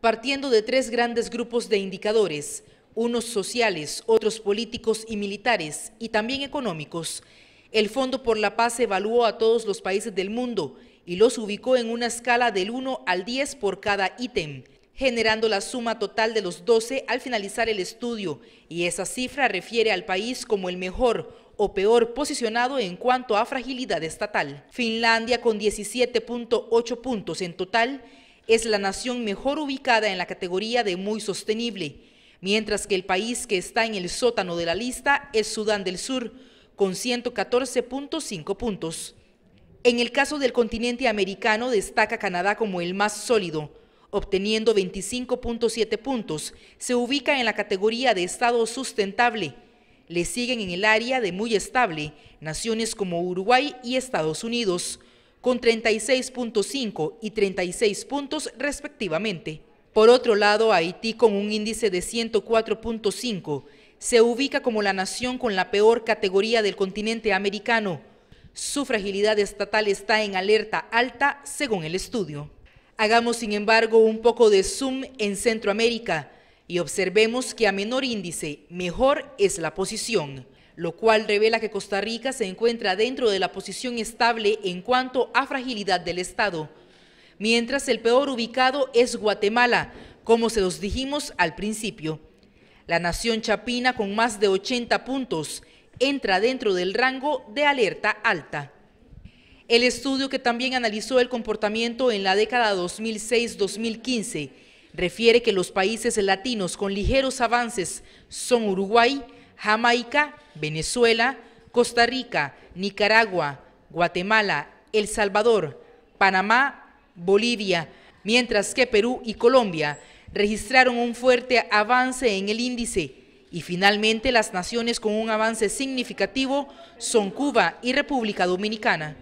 partiendo de tres grandes grupos de indicadores, unos sociales, otros políticos y militares, y también económicos. El Fondo por la Paz evaluó a todos los países del mundo y los ubicó en una escala del 1 al 10 por cada ítem, generando la suma total de los 12 al finalizar el estudio, y esa cifra refiere al país como el mejor o peor posicionado en cuanto a fragilidad estatal. Finlandia con 17.8 puntos en total es la nación mejor ubicada en la categoría de muy sostenible, mientras que el país que está en el sótano de la lista es Sudán del Sur, con 114.5 puntos. En el caso del continente americano destaca Canadá como el más sólido, obteniendo 25.7 puntos. Se ubica en la categoría de Estado sustentable. Le siguen en el área de muy estable naciones como Uruguay y Estados Unidos, con 36.5 y 36 puntos respectivamente. Por otro lado, Haití, con un índice de 104.5, se ubica como la nación con la peor categoría del continente americano. Su fragilidad estatal está en alerta alta, según el estudio. Hagamos, sin embargo, un poco de zoom en Centroamérica y observemos que a menor índice, mejor es la posición lo cual revela que Costa Rica se encuentra dentro de la posición estable en cuanto a fragilidad del Estado, mientras el peor ubicado es Guatemala, como se los dijimos al principio. La nación chapina, con más de 80 puntos, entra dentro del rango de alerta alta. El estudio que también analizó el comportamiento en la década 2006-2015 refiere que los países latinos con ligeros avances son Uruguay, Jamaica, Venezuela, Costa Rica, Nicaragua, Guatemala, El Salvador, Panamá, Bolivia, mientras que Perú y Colombia registraron un fuerte avance en el índice. Y finalmente las naciones con un avance significativo son Cuba y República Dominicana.